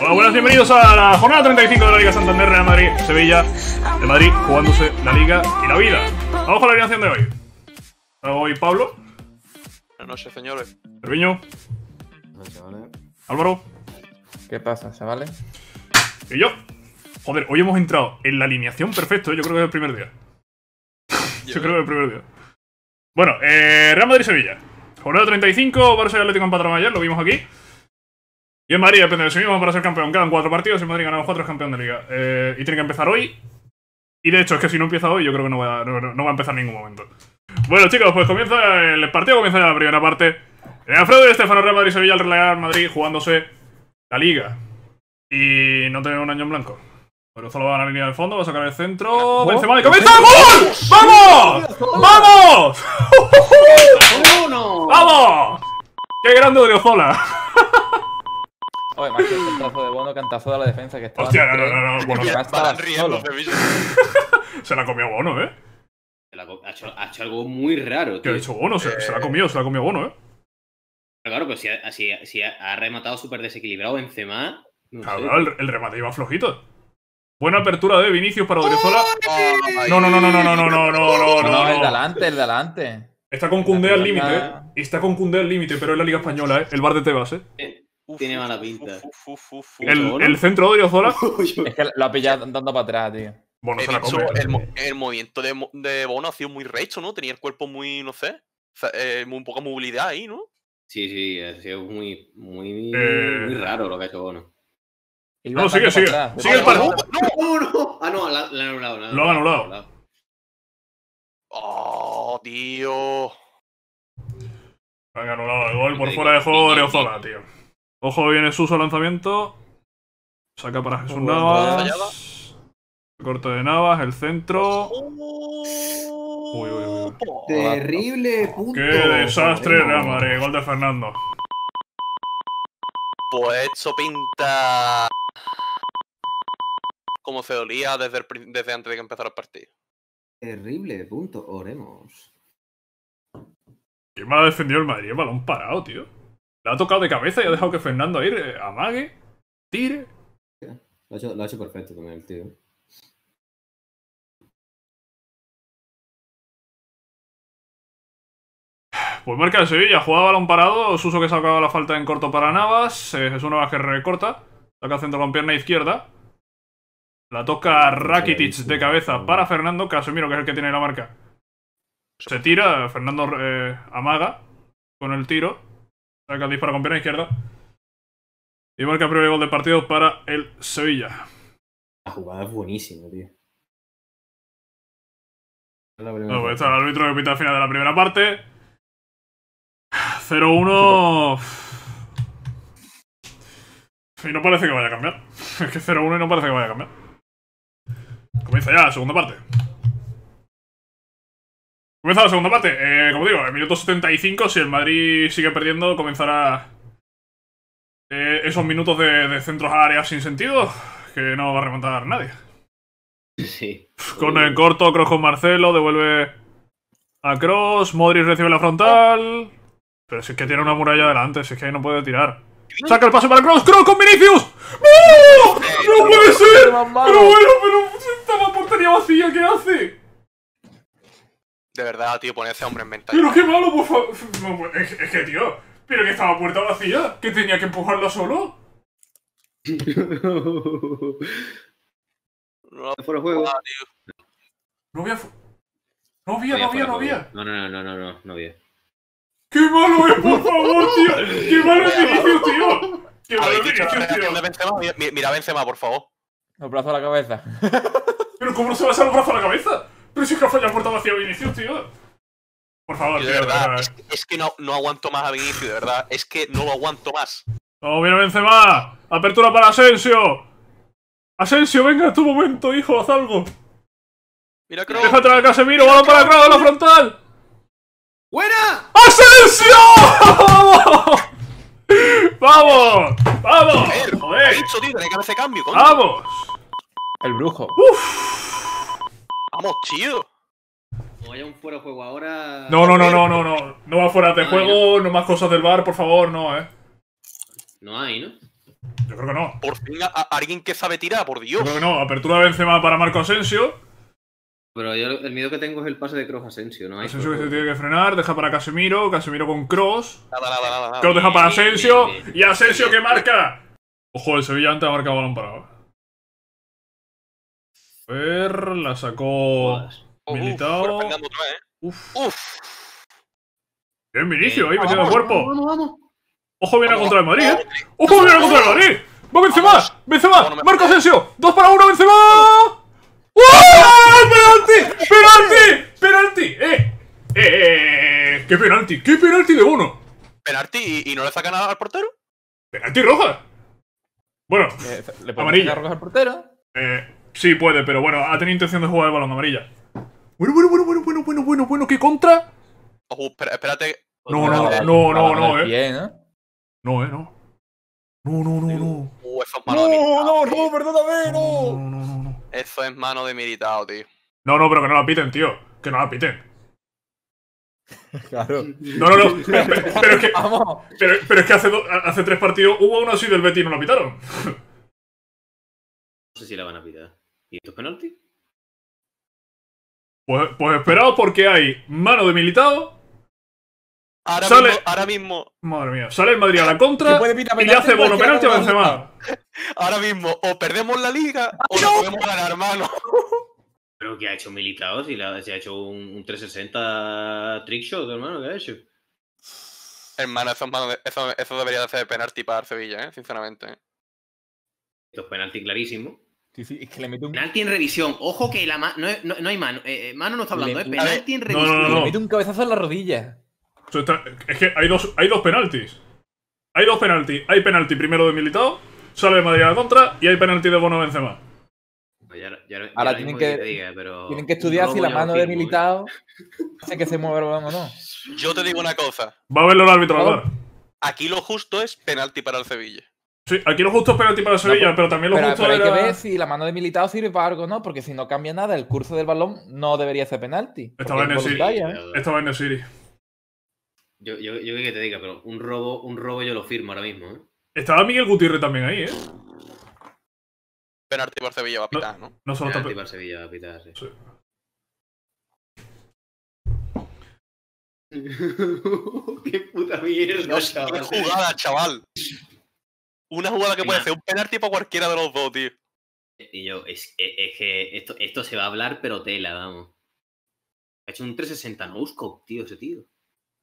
Hola, buenas, bienvenidos a la jornada 35 de la Liga Santander, Real Madrid, Sevilla, de Madrid, jugándose la Liga y la vida. Vamos con la alineación de hoy. Hoy Pablo. Buenas noches, señores. Serviño. Álvaro. ¿Qué pasa, chavales? Y yo. Joder, hoy hemos entrado en la alineación perfecto, ¿eh? yo creo que es el primer día. yo creo que es el primer día. Bueno, eh, Real Madrid-Sevilla. Jornada 35, Barça y Atlético patrón ayer, lo vimos aquí. Y en Madrid depende de sí mismo para ser campeón. Quedan cuatro partidos y Madrid ganamos cuatro es campeón de liga. Eh, y tiene que empezar hoy. Y de hecho es que si no empieza hoy yo creo que no va, a, empezar en ningún momento. Bueno chicos, pues comienza el partido, comienza ya la primera parte. Eh, Alfredo y Estefano Real Madrid Sevilla, al Real Madrid jugándose la liga. Y no tenemos un año en blanco. Pero solo van a venir línea fondo, va a sacar el centro. comienza el ¡gol! ¡Vamos! ¡Vamos! ¡Vamos! ¡Qué grande de Ozola! Oye, macho, el cantazo de Bono, cantazo de la defensa que está. Hostia, no, no, no, no. Bueno, se la riendo Se la comió Bono, ¿eh? ha, hecho, algo muy raro, tío. Que ha hecho Bono, se, la ha comido, se la ha comido Bono, ¿eh? Claro, pero si, si, ha rematado súper desequilibrado en CMA… No claro, el, remate iba flojito. Buena apertura de Vinicius para Odriozola. No, no, no, no, no, no, no, no, no, no. No, el delante, el de Está con Cundé al límite, eh. Está con Cundé al límite, pero es la Liga Española, eh. El bar de Tebas, eh. Tiene mala pinta. ¿El, centro de Odriozola? es que lo ha pillado andando para atrás, tío. Bueno, se la el, movimiento de, de, Bono ha sido muy recto, ¿no? Tenía el cuerpo muy, no sé, eh, muy, poca movilidad ahí, ¿no? Sí, sí, ha sido muy, muy, eh. muy raro lo que ha hecho Bono. no, sigue, sigue. sigue el par! No, no, no. Ah, no, lo han anulado. lo han anulado. Oh, tío. Han anulado el gol por fuera de juego de Oriozola, tío. Ojo, viene Suso lanzamiento. Saca para Jesús Navas. Corte de Navas, el centro. Uy, uy, uy. Oh, terrible punto. Qué desastre, madre. Gol de Fernando. Pues pinta como se olía desde, desde antes de que empezara el partido. Terrible punto, oremos. ¿Quién más ha defendido el Madrid? El balón parado, tío. La ha tocado de cabeza y ha dejado que Fernando ir, eh, amague, tire. Lo ha hecho, perfecto también el tío. Pues marca el Sevilla, jugaba balón parado, Suso que sacaba la falta en corto para Navas, Es una vez que recorta, saca centro con pierna izquierda, la toca Rakitic de cabeza para Fernando Casemiro, que es el que tiene la marca. Se tira, Fernando eh, amaga con el tiro, Saca el disparo con pierna izquierda. Y marca el primer gol de partido para el Sevilla. La jugada es buenísima, tío. Pues está el árbitro que pita al final de la primera parte. 0-1. Y no parece que vaya a cambiar. Es que 0-1 y no parece que vaya a cambiar. Comienza ya la segunda parte. Comienza la segunda parte. Eh, como digo, en minuto 75, si el Madrid sigue perdiendo, comenzará eh, esos minutos de, centros a áreas sin sentido que no va a remontar nadie. Sí. Con el corto, Cross con Marcelo, devuelve a Cross, Modric recibe la frontal. Pero si es que tiene una muralla delante, si es que ahí no puede tirar. ¡Saca el pase para Cross! ¡Cross con Vinicius! ¡No! ¡No puede ser! Pero bueno, pero esta portería vacía, ¿qué hace? De verdad, tío, ponerse hombre en venta. Pero qué malo, por favor. Pues, es, que, tío, pero que estaba puerta vacía, que tenía que empujarla solo. no, fuera juego. Ah, no había, no había, no había, no había. No, no, no, no, no, no había. ¡Qué malo es, por favor, tío! ¡Qué malo es inicio, tío! ¡Qué malo es inicio, tío! Mira, Benzema, por favor. Los brazos a la cabeza. ¿Pero cómo no se va a hacer los brazos a la cabeza? Pero si es que falla el Vinicius, tío. Por favor, tío, Es, que, no, aguanto más a Vinicius, de verdad. Es que no lo aguanto más. ¡No, viene Benzema! ¡Apertura para Asensio! ¡Asensio, venga, tu momento, hijo! ¡Haz algo! ¡Mira, que ¡Déjate a Casemiro! ¡Balón para atrás, la frontal! ¡Buena! ¡Asensio! ¡Vamos! ¡Vamos! ¡Joder! ¡Joder! ¡Vamos! El brujo. ¡Uf! Vamos, chido. Vaya un fuera juego ahora. No, no, no, no, no, no. No va fuera de juego, no. más cosas del bar, por favor, no, eh. No hay, ¿no? Yo creo que no. Por fin alguien que sabe tirar, por Dios. Yo creo que no. Apertura de Benzema para Marco Asensio. Pero yo el miedo que tengo es el pase de Cross Asensio, ¿no? Asensio que se tiene que frenar, deja para Casemiro, Casemiro con Cross. cross deja para Asensio y Asensio que marca. Ojo, el Sevilla antes ha marcado balón parado ver, la sacó militado Militao. Uf, ¿eh? uf. uf. Bien, Vinicio, ahí eh, metiendo el cuerpo. Vamos, vamos. Ojo viene contra el Madrid, ¿eh? ¡Ojo viene contra el Madrid! ¡Va Benzema! ¡Benzema! ¡Marco Asensio! ¡Dos para uno, Benzema! ¡Uuuuh! ¡Penalti! ¡Penalti! ¡Penalti! ¡Eh! ¡Eh! ¡Eh! eh! qué penalti! ¡Qué penalti de uno! ¿Penalti y, no le saca nada al portero? ¡Penalti roja! Bueno, le le amarilla. roja al portero. Eh, Sí, puede, pero bueno, ha tenido intención de jugar el balón amarilla. Bueno, bueno, bueno, bueno, bueno, bueno, bueno, bueno, ¿qué contra? Ojo, espérate. No, no, no, no, no, eh. eh. No, eh, no. No, no, no, no. Uh, eso es mano de No, no, no, perdóname, no. Eso es mano de militado, tío. No, no, pero que no la piten, tío. Que no la piten. Claro. No, no, no. Pero, es que, pero, es que hace, hace tres partidos hubo uno así del Betty y no la pitaron. sé si la van a pitar. ¿Y estos penaltis? Pues, pues esperado porque hay mano de militado. Ahora, mismo, ahora mismo. Madre mía, sale el Madrid a la contra y le hace bono penalti a Benzema. Ahora mismo, o perdemos la liga o no podemos ganar, hermano. Pero que ha hecho militado, si, ha hecho un, un 360 trickshot, hermano, ¿qué ha hecho? Hermano, eso, eso debería de ser penalti para Sevilla, ¿eh? sinceramente. ¿eh? Esto es penalti clarísimo que Penalti en revisión. Ojo que la no, no, hay mano. Eh, eh, mano no está hablando, eh, penalti en revisión. No, le mete un cabezazo en la rodilla. Es que hay dos, hay dos penaltis. Hay dos penaltis. Hay penalti primero de Militao, sale de Madrid a la contra y hay penalti de Bono pues Benzema. Ahora tienen que, tienen que estudiar si la mano de Militao hace que se mueva el o no. Yo te digo una cosa. Va a verlo el árbitro Aquí lo justo es penalti para el Sevilla. Sí, aquí los justos penalti para Sevilla, pero también los pero, justos. Pero hay que ver si la mano de Militao sirve para algo no, porque si no cambia nada, el curso del balón no debería ser penalti. Estaba en el City. ¿eh? Estaba en el City. Yo, yo, yo que te diga, pero un robo, un robo yo lo firmo ahora mismo. ¿eh? Estaba Miguel Gutiérrez también ahí, ¿eh? Penalti por Sevilla va a pitar, ¿no? No, solo penalti por Sevilla va a pitar, sí. ¡Qué puta mierda, ¡Qué jugada, chaval! Una jugada que puede ser un penalti para cualquiera de los dos, tío. Y yo, es, que esto, se va a hablar, pero tela, vamos. Ha hecho un 360 no tío, ese tío.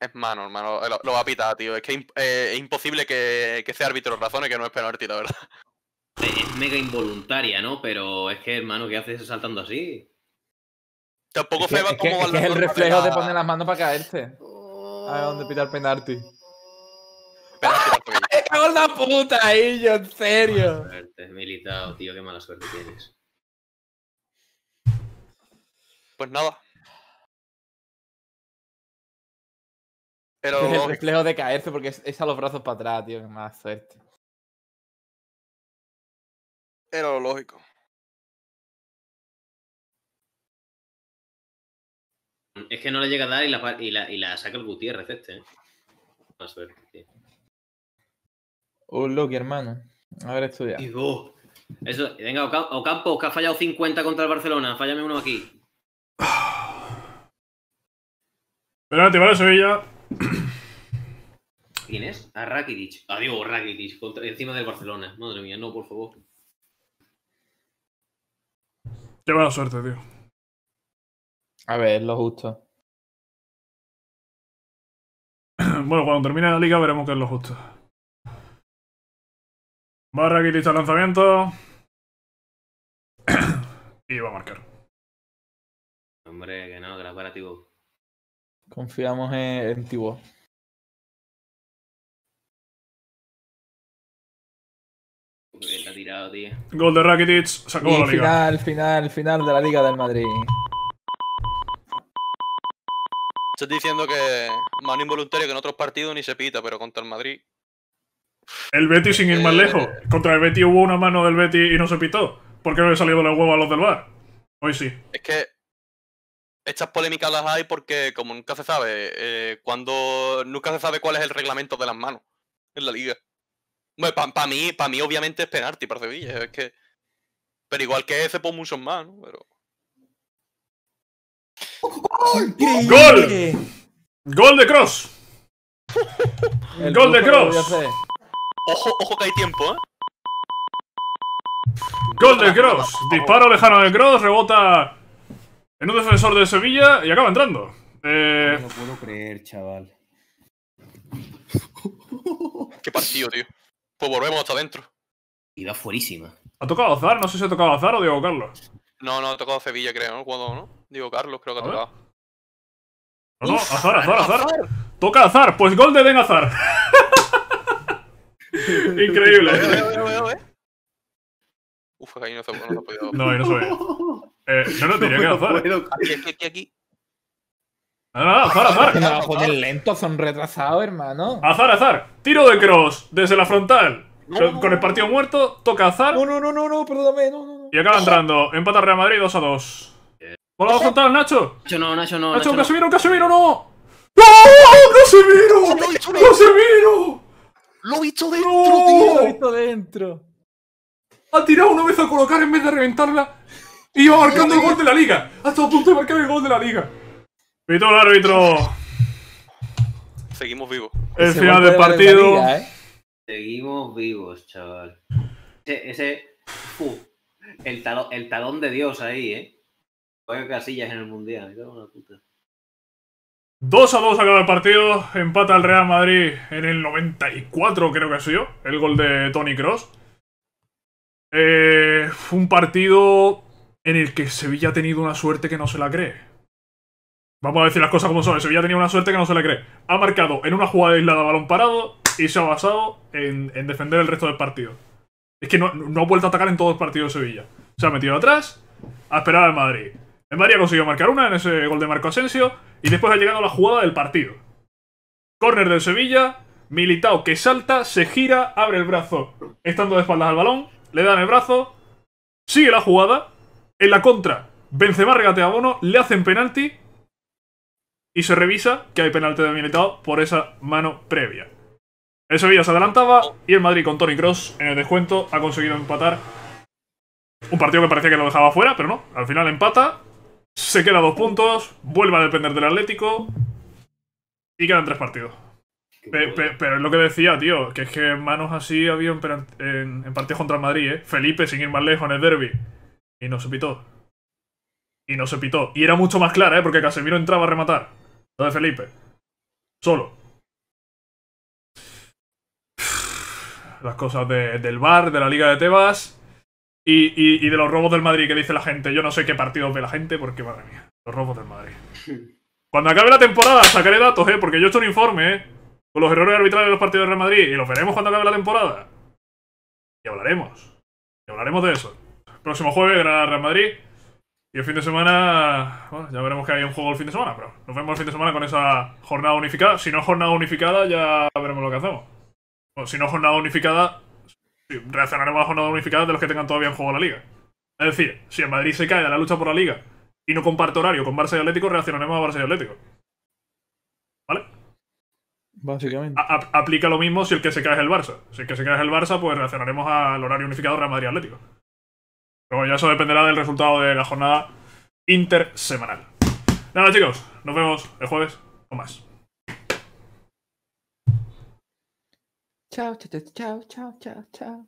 Es mano, hermano. Eh, lo, va a pitar, tío. Es que eh, es imposible que, que ese árbitro razones que no es penalti, la verdad. Es mega involuntaria, ¿no? Pero es que, hermano, ¿qué haces saltando así? Tampoco se va es es, el reflejo de, poner las manos para caerte. A ver, dónde pita el penalti. Penalti, cago la puta, ahí, en serio. Suerte, militado, tío, qué mala suerte tienes. Pues nada. Pero. el reflejo de caerse porque es, a los brazos para atrás, tío, qué mala suerte. Era lo lógico. Es que no le llega a dar y la, y la, y la saca el Gutiérrez este. ¿eh? Mala suerte, tío. Un Loki, hermano. ver ver esto uh, eso, venga, Ocampo, que ha fallado 50 contra el Barcelona. Fállame uno aquí. Penalti la Sevilla. ¿Quién es? A Rakitic. Adiós, ah, Rakitic. encima del Barcelona. Madre mía, no, por favor. Qué mala suerte, tío. A ver, lo justo. bueno, cuando termine la liga veremos qué es lo justo. Barra aquí al lanzamiento. y va a marcar. Hombre, que no, que la para Tibo. Confiamos en, en tirado, Gol de Rakitic, sacó la liga. Final, final, final de la Liga del Madrid. Estás diciendo que mano involuntario, que en otros partidos ni se pita, pero contra el Madrid el Betty sin ir más eh, lejos. Contra el Betty hubo una mano del Betty y no se pitó. ¿Por qué no le la hueva a los del bar? Hoy sí. Es que estas polémicas las hay porque como nunca se sabe, eh, cuando nunca se sabe cuál es el reglamento de las manos en la liga. Bueno, para mí, mí obviamente es penalti para Sevilla, es que pero igual que ese por pues muchos más, ¿no? Pero ¡Gol! ¡Gol! ¡Gol de Cross! ¡Gol de Cross! Ojo, ojo que hay tiempo, ¿eh? Gol de Cross. Disparo lejano de Cross, rebota en un defensor de Sevilla y acaba entrando. Eh... No lo puedo creer, chaval. Qué partido, tío. Pues volvemos hasta adentro. va fuerísima. ¿Ha tocado Azar? No sé si ha tocado Azar o Diego Carlos. No, no, ha tocado Sevilla, creo, ¿no? Cuando, Diego Carlos creo que ha tocado. No, no, Azar, Azar, Azar. Toca Azar, pues gol de Den Azar. Increíble. ¿eh? Uf, ahí no se, No, ahí no se ve. Eh, no, no, tenía que azar. Ah, aquí, aquí, aquí, No, no, Azar, Azar. son retrasados, hermano. Azar, Azar. Tiro de cross desde la frontal. Con el partido muerto, toca Azar. No, no, no, no, perdóname. Y acaba entrando. Empata Real Madrid 2 a 2. la frontal, Nacho? Nacho no, Nacho no. Nacho, Nacho Casemiro, Casemiro, no. ¡No! ¡Casemiro! ¡Casemiro! ¡Lo he visto dentro, tío! Lo he visto dentro. Ha tirado una vez a colocar en vez de reventarla. Y iba marcando el gol de la liga. Ha estado punto de marcar el gol de la liga. ¡Vito el árbitro. Seguimos vivos. El final del partido. ¿eh? Seguimos vivos, chaval. Ese. ese el, talón, de Dios ahí, ¿eh? Juega casillas en el mundial. 2 a 2 acaba el partido, empata el Real Madrid en el 94, creo que ha sido, el gol de Tony Cross. Fue eh, un partido en el que Sevilla ha tenido una suerte que no se la cree. Vamos a decir las cosas como son. Sevilla ha tenido una suerte que no se la cree. Ha marcado en una jugada aislada balón parado y se ha basado en, defender el resto del partido. Es que no, ha vuelto a atacar en todos los partidos de Sevilla. Se ha metido atrás ha esperado al Madrid. El Madrid ha conseguido marcar una en ese gol de Marco Asensio y después ha llegado la jugada del partido. Corner del Sevilla, Militao que salta, se gira, abre el brazo estando de espaldas al balón, le dan el brazo, sigue la jugada, en la contra Benzema regatea a Bono, le hacen penalti y se revisa que hay penalti de Militao por esa mano previa. El Sevilla se adelantaba y el Madrid con Tony Cross en el descuento ha conseguido empatar un partido que parecía que lo dejaba fuera, pero no. Al final empata se queda dos puntos, vuelve a depender del Atlético y quedan tres partidos. pero es lo que decía, tío, que es que manos así había en, partido partidos contra el Madrid, ¿eh? Felipe, sin ir más lejos, en el derby. Y no se pitó. Y no se pitó. Y era mucho más clara, ¿eh? Porque Casemiro entraba a rematar. Lo de Felipe. Solo. Las cosas del bar, de la Liga de Tebas. Y, de los robos del Madrid que dice la gente. Yo no sé qué partidos ve la gente porque, madre mía, los robos del Madrid. Cuando acabe la temporada sacaré datos, ¿eh? Porque yo he hecho un informe, ¿eh? Con los errores arbitrales de los partidos del Real Madrid y los veremos cuando acabe la temporada. Y hablaremos. Y hablaremos de eso. próximo jueves a Real Madrid. Y el fin de semana... Bueno, ya veremos que hay un juego el fin de semana, pero nos vemos el fin de semana con esa jornada unificada. Si no jornada unificada, ya veremos lo que hacemos. si no jornada unificada, reaccionaremos a jornada jornadas unificadas de los que tengan todavía en juego la liga. Es decir, si en Madrid se cae de la lucha por la liga y no comparte horario con Barça y Atlético, reaccionaremos a Barça y Atlético. ¿Vale? Básicamente. aplica lo mismo si el que se cae es el Barça. Si el que se cae es el Barça, pues reaccionaremos al horario unificado Real Madrid Atlético. Pero ya eso dependerá del resultado de la jornada intersemanal. Nada, chicos, nos vemos el jueves o más. 跳跳跳跳跳跳。